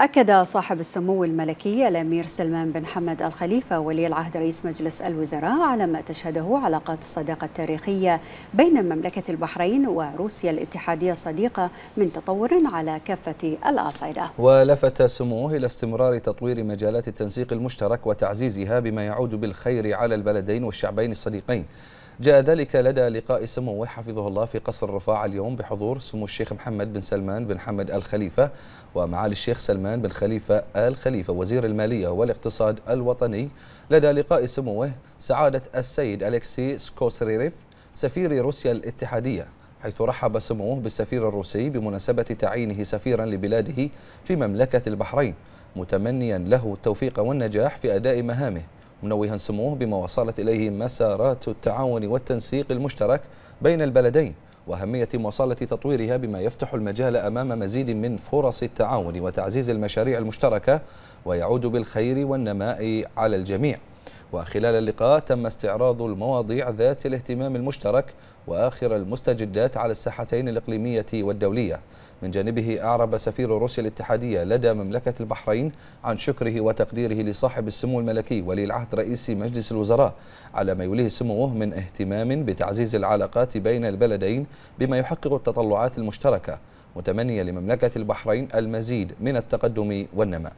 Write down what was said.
أكد صاحب السمو الملكي الأمير سلمان بن حمد الخليفة ولي العهد رئيس مجلس الوزراء على ما تشهده علاقات الصداقة التاريخية بين مملكة البحرين وروسيا الاتحادية الصديقة من تطور على كافة الأصعدة ولفت سموه إلى استمرار تطوير مجالات التنسيق المشترك وتعزيزها بما يعود بالخير على البلدين والشعبين الصديقين جاء ذلك لدى لقاء سموه حفظه الله في قصر الرفاعة اليوم بحضور سمو الشيخ محمد بن سلمان بن حمد الخليفة ومعالي الشيخ سلمان بن خليفة آل خليفة وزير المالية والاقتصاد الوطني لدى لقاء سموه سعادة السيد أليكسي سكوسريريف سفير روسيا الاتحادية حيث رحب سموه بالسفير الروسي بمناسبة تعيينه سفيرا لبلاده في مملكة البحرين متمنيا له التوفيق والنجاح في أداء مهامه منوها سموه بما وصلت إليه مسارات التعاون والتنسيق المشترك بين البلدين وأهمية مواصلة تطويرها بما يفتح المجال أمام مزيد من فرص التعاون وتعزيز المشاريع المشتركة ويعود بالخير والنماء على الجميع وخلال اللقاء تم استعراض المواضيع ذات الاهتمام المشترك وآخر المستجدات على الساحتين الإقليمية والدولية من جانبه أعرب سفير روسيا الاتحادية لدى مملكة البحرين عن شكره وتقديره لصاحب السمو الملكي ولي العهد رئيس مجلس الوزراء على ما يوليه سموه من اهتمام بتعزيز العلاقات بين البلدين بما يحقق التطلعات المشتركة متمنيا لمملكة البحرين المزيد من التقدم والنماء